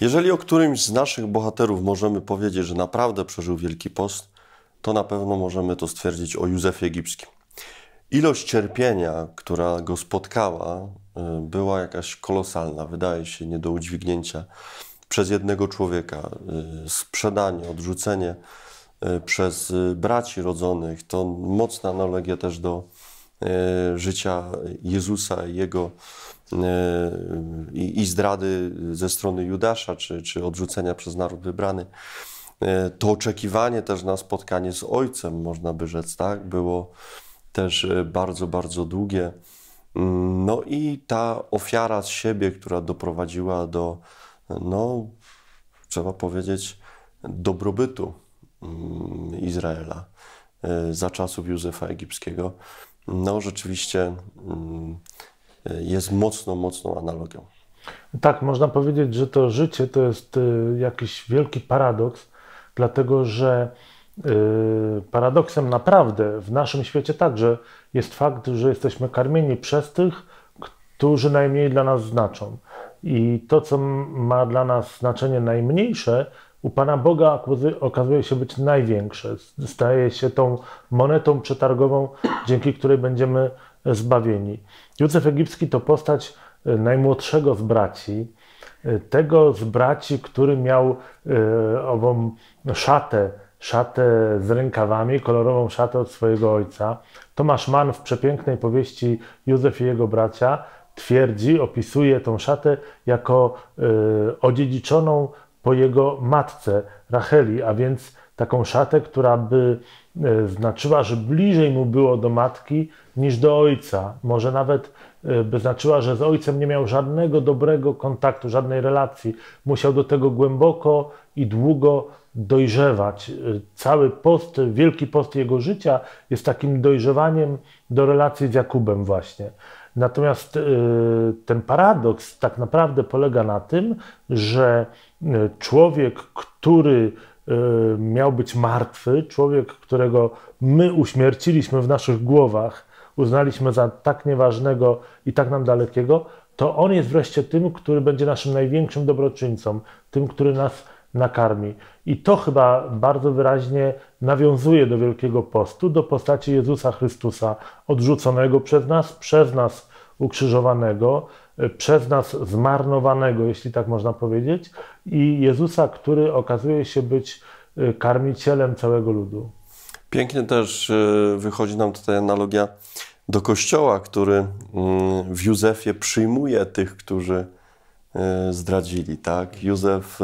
Jeżeli o którymś z naszych bohaterów możemy powiedzieć, że naprawdę przeżył Wielki Post, to na pewno możemy to stwierdzić o Józefie Egipskim. Ilość cierpienia, która go spotkała, y, była jakaś kolosalna, wydaje się nie do udźwignięcia przez jednego człowieka. Y, sprzedanie, odrzucenie y, przez braci rodzonych to mocna analogia też do życia Jezusa i jego Y, i, i zdrady ze strony Judasza, czy, czy odrzucenia przez naród wybrany, y, to oczekiwanie też na spotkanie z Ojcem, można by rzec, tak, było też y, bardzo, bardzo długie. Mm, no i ta ofiara z siebie, która doprowadziła do, no, trzeba powiedzieć, dobrobytu mm, Izraela za czasów Józefa Egipskiego, no rzeczywiście mm, E, jest mocno, mocną analogią. Tak, można powiedzieć, że to życie to jest e, jakiś wielki paradoks, dlatego że e, paradoksem naprawdę w naszym świecie także jest fakt, że jesteśmy karmieni przez tych, którzy najmniej dla nas znaczą. I to, co ma dla nas znaczenie najmniejsze, u Pana Boga okazuje się być największe. Staje się tą monetą przetargową, dzięki której będziemy zbawieni. Józef Egipski to postać e, najmłodszego z braci, e, tego z braci, który miał e, ową szatę, szatę z rękawami, kolorową szatę od swojego ojca. Tomasz Mann w przepięknej powieści Józef i jego bracia twierdzi, opisuje tą szatę jako odziedziczoną po jego matce Racheli, a więc taką szatę, która by E, znaczyła, że bliżej mu było do matki niż do ojca. Może nawet e, by znaczyła, że z ojcem nie miał żadnego dobrego kontaktu, żadnej relacji. Musiał do tego głęboko i długo dojrzewać. E, cały post, wielki post jego życia jest takim dojrzewaniem do relacji z Jakubem właśnie. Natomiast ten paradoks tak naprawdę polega na tym, że człowiek, który Y, miał być martwy, człowiek, którego my uśmierciliśmy w naszych głowach, uznaliśmy za tak nieważnego i tak nam dalekiego, to on jest wreszcie tym, który będzie naszym największym dobroczyńcą, tym, który nas nakarmi. I to chyba bardzo wyraźnie nawiązuje do Wielkiego Postu, do postaci Jezusa Chrystusa, odrzuconego przez nas, przez nas ukrzyżowanego, e, przez nas zmarnowanego, jeśli tak można powiedzieć, i Jezusa, który okazuje się być e, karmicielem całego ludu. Pięknie też e, wychodzi nam tutaj analogia do kościoła, który mm, w Józefie przyjmuje tych, którzy zdradzili, tak? Józef,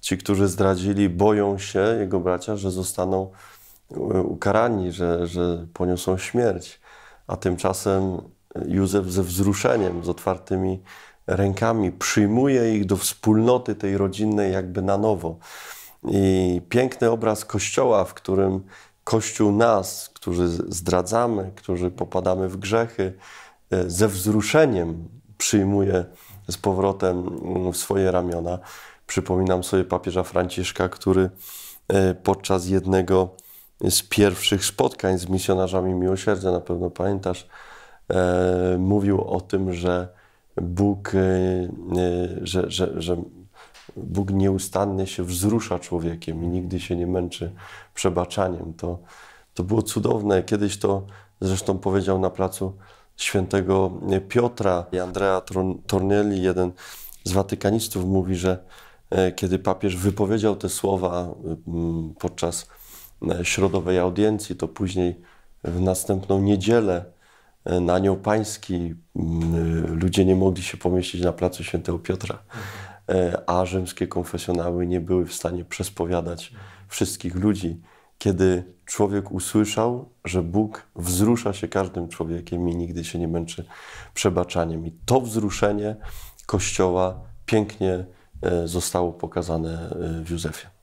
ci, którzy zdradzili, boją się, jego bracia, że zostaną ukarani, że, że poniosą śmierć. A tymczasem Józef ze wzruszeniem, z otwartymi rękami przyjmuje ich do wspólnoty tej rodzinnej, jakby na nowo. I piękny obraz Kościoła, w którym Kościół nas, którzy zdradzamy, którzy popadamy w grzechy, e, ze wzruszeniem przyjmuje z powrotem mm, w swoje ramiona. Przypominam sobie papieża Franciszka, który e, podczas jednego z pierwszych spotkań z misjonarzami miłosierdzia, na pewno pamiętasz, E, mówił o tym, że Bóg, e, e, że, że, że Bóg nieustannie się wzrusza człowiekiem i nigdy się nie męczy przebaczaniem. To, to było cudowne. Kiedyś to zresztą powiedział na placu świętego Piotra i Andrea Tornelli, jeden z watykanistów, mówi, że kiedy papież wypowiedział te słowa podczas środowej audiencji, to później w następną niedzielę na nią Pański mm, ludzie nie mogli się pomieścić na placu Świętego Piotra, e, a rzymskie konfesjonały nie były w stanie przespowiadać wszystkich ludzi. Kiedy człowiek usłyszał, że Bóg wzrusza się każdym człowiekiem i nigdy się nie męczy przebaczaniem. I to wzruszenie Kościoła pięknie e, zostało pokazane e, w Józefie.